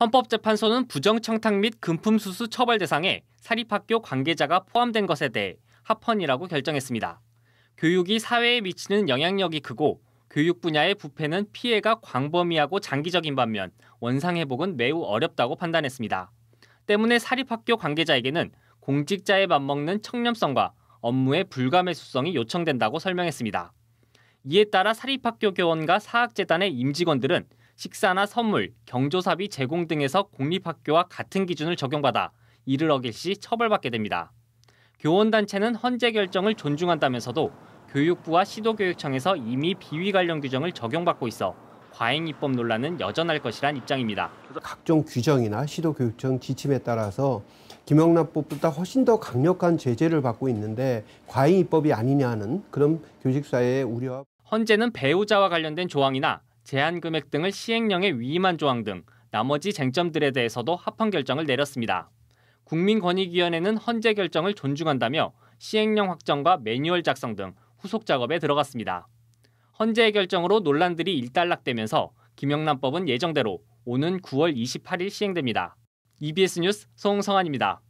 헌법재판소는 부정청탁 및 금품수수 처벌 대상에 사립학교 관계자가 포함된 것에 대해 합헌이라고 결정했습니다. 교육이 사회에 미치는 영향력이 크고 교육 분야의 부패는 피해가 광범위하고 장기적인 반면 원상회복은 매우 어렵다고 판단했습니다. 때문에 사립학교 관계자에게는 공직자에 맞먹는 청렴성과 업무의 불감의수성이 요청된다고 설명했습니다. 이에 따라 사립학교 교원과 사학재단의 임직원들은 식사나 선물, 경조사비 제공 등에서 공립학교와 같은 기준을 적용받아 이를 어길 시 처벌받게 됩니다. 교원단체는 헌재 결정을 존중한다면서도 교육부와 시도교육청에서 이미 비위 관련 규정을 적용받고 있어 과잉 입법 논란은 여전할 것이란 입장입니다. 각종 규정이나 시도교육청 지침에 따라서 김영란법보다 훨씬 더 강력한 제재를 받고 있는데 과잉 입법이 아니냐는 그런 교직사의 우려. 헌재는 배우자와 관련된 조항이나 제한 금액 등을 시행령에 위임한 조항 등 나머지 쟁점들에 대해서도 합헌 결정을 내렸습니다. 국민권익위원회는 헌재 결정을 존중한다며 시행령 확정과 매뉴얼 작성 등 후속 작업에 들어갔습니다. 헌재의 결정으로 논란들이 일단락되면서 김영란법은 예정대로 오는 9월 28일 시행됩니다. EBS 뉴스 송성환입니다.